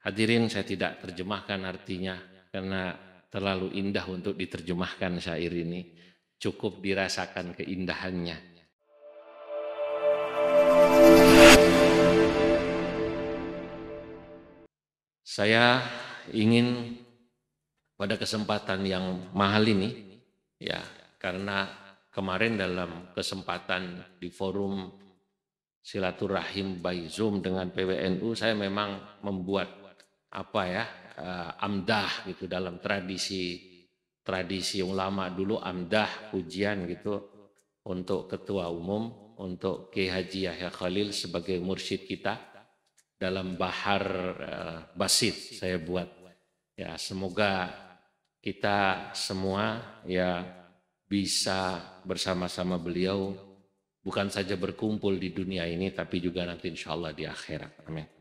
Hadirin saya tidak terjemahkan artinya karena terlalu indah untuk diterjemahkan syair ini. Cukup dirasakan keindahannya. Saya ingin pada kesempatan yang mahal ini ya karena kemarin dalam kesempatan di forum silaturahim by Zoom dengan PWNU saya memang membuat apa ya uh, amdah gitu dalam tradisi tradisi ulama dulu amdah pujian gitu untuk ketua umum untuk Kiai Haji Yahya Khalil sebagai mursyid kita dalam bahar uh, basit saya buat ya semoga kita semua ya bisa bersama-sama beliau bukan saja berkumpul di dunia ini tapi juga nanti insya Allah di akhirat amin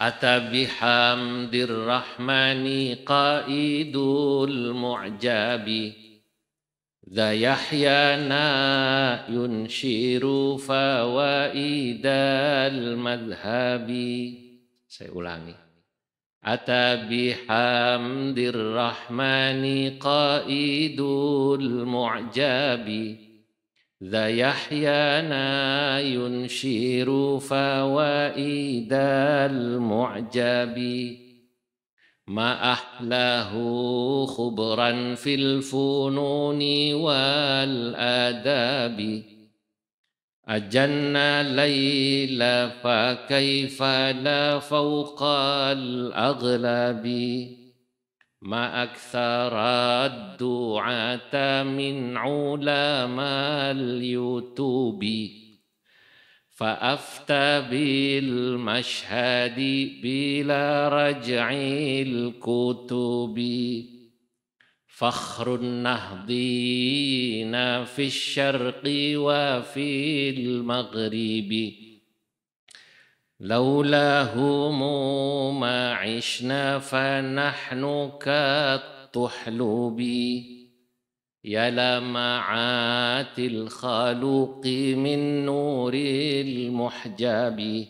أتى بحمد الرحمن قائد المعجب ذا يحيى نا ينشر فوائد المذهب سيقولاني أتى بحمد الرحمن قائد المعجب ذا يحيانا ينشر فوائد المعجب ما أحلاه خبرا في الفنون والآداب أجن ليلى فكيف لا فوق الأغلب ما أكثر الدعاة من علماء اليوتيوب فأفتى بالمشهد بلا رجع الكتب فخر النهضين في الشرق وفي المغرب لولاه ما عشنا فنحن كالطحلب يا لمعات الخلوق من نور المحجاب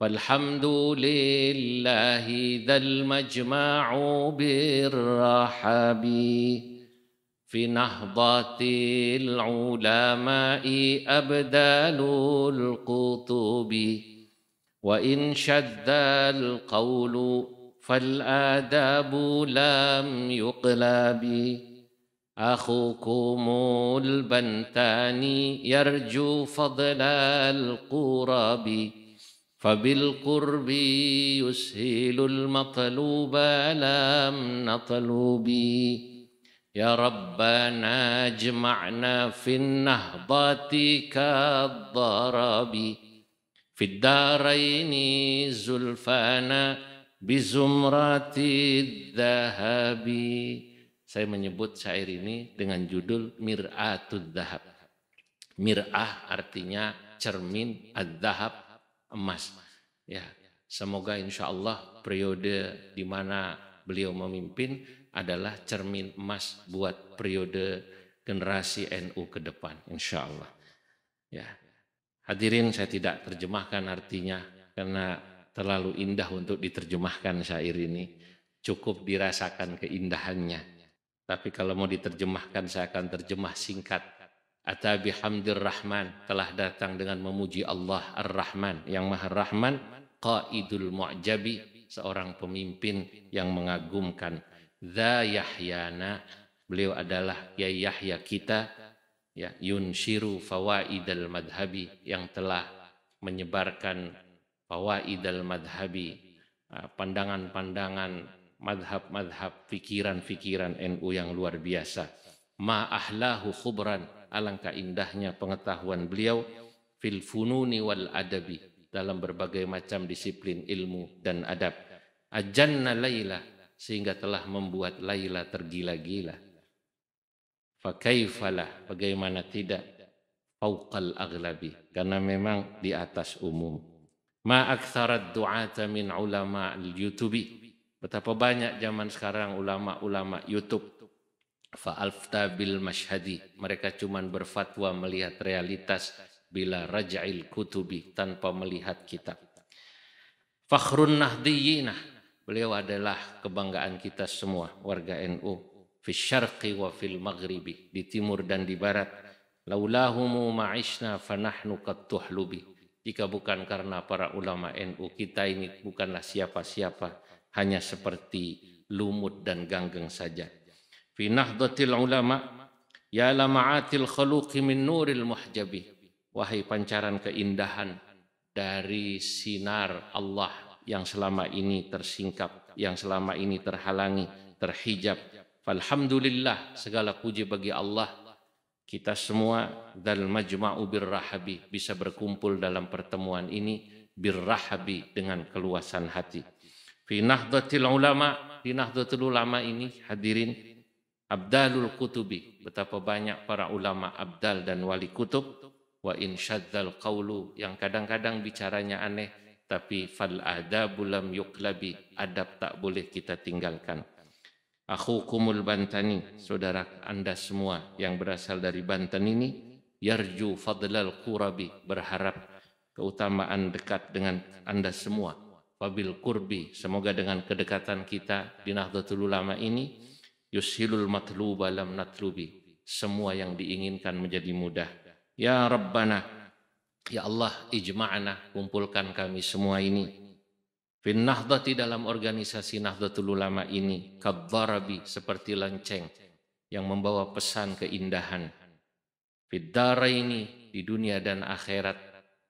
فالحمد لله ذا المجمع بالرحاب في نهضة العلماء أبدال القطب وإن شد القول فالآداب لم يقلب بي أخوكم البنتاني يرجو فضل القرب فبالقرب يسهل المطلوب لم نطلب يا ربنا اجمعنا في النهضات كالضرب fiddaraini zulfana bizumrati dahabi. Saya menyebut syair ini dengan judul Mir'atud Dahab. Mir'ah artinya cermin, ad-dahab, emas. Ya, semoga insya Allah periode di mana beliau memimpin adalah cermin emas buat periode generasi NU ke depan, insya Allah. Ya, Hadirin saya tidak terjemahkan artinya karena terlalu indah untuk diterjemahkan syair ini. Cukup dirasakan keindahannya. Tapi kalau mau diterjemahkan saya akan terjemah singkat. Atabi hamdir rahman telah datang dengan memuji Allah ar-Rahman yang maha rahman qaidul mu'jabi seorang pemimpin yang mengagumkan. Dha Yahyana beliau adalah Yahya kita ya yunshiru fawaidal madhabi yang telah menyebarkan fawaidal madhabi ah, pandangan-pandangan madhab-madhab pikiran-pikiran NU yang luar biasa ma ahlahu khubran alangkah indahnya pengetahuan beliau fil fununi wal adabi dalam berbagai macam disiplin ilmu dan adab ajanna laila sehingga telah membuat Laila tergila-gila fakaifalah bagaimana tidak fauqal aglabi karena memang di atas umum ma aktsarat du'ata min ulama al betapa banyak zaman sekarang ulama-ulama YouTube fa'alfta bil mashhadi mereka cuma berfatwa melihat realitas bila raja'il kutubi tanpa melihat kitab fakhrun nahdiyinah beliau adalah kebanggaan kita semua warga NU fi syarqi wa fil maghribi di timur dan di barat laulahumu ma'ishna fanahnu kattuhlubi jika bukan karena para ulama NU kita ini bukanlah siapa-siapa hanya seperti lumut dan ganggeng saja fi nahdatil ulama ya lama'atil khuluqi min nuril muhjabi wahai pancaran keindahan dari sinar Allah yang selama ini tersingkap yang selama ini terhalangi terhijab Alhamdulillah segala puji bagi Allah kita semua dal majma'u birrahabi bisa berkumpul dalam pertemuan ini birrahabi dengan keluasan hati. Fi nahdlatil ulama, di nahdlatul ulama ini hadirin abdalul kutubi, betapa banyak para ulama abdal dan wali kutub wa in syadzal qawlu yang kadang-kadang bicaranya aneh tapi fal adabul lam yuklabi adab tak boleh kita tinggalkan. Aku Akhukumul Bantani, saudara Anda semua yang berasal dari Banten ini, yarju fadlal qurabi, berharap keutamaan dekat dengan Anda semua. Wabil kurbi, semoga dengan kedekatan kita di Nahdlatul Ulama ini, yushilul matluba lam natlubi, semua yang diinginkan menjadi mudah. Ya Rabbana, Ya Allah, ijma'ana, kumpulkan kami semua ini Fin nahdati dalam organisasi Nahdlatul Ulama ini kadzarabi seperti lenceng yang membawa pesan keindahan. Fiddara ini di dunia dan akhirat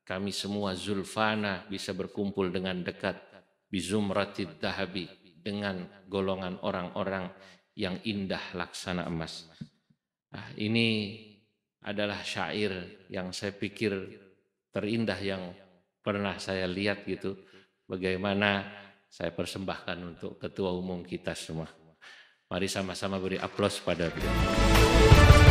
kami semua zulfana bisa berkumpul dengan dekat bizumratid dahabi dengan golongan orang-orang yang indah laksana emas. Nah, ini adalah syair yang saya pikir terindah yang pernah saya lihat gitu bagaimana saya persembahkan untuk ketua umum kita semua. Mari sama-sama beri aplaus pada beliau.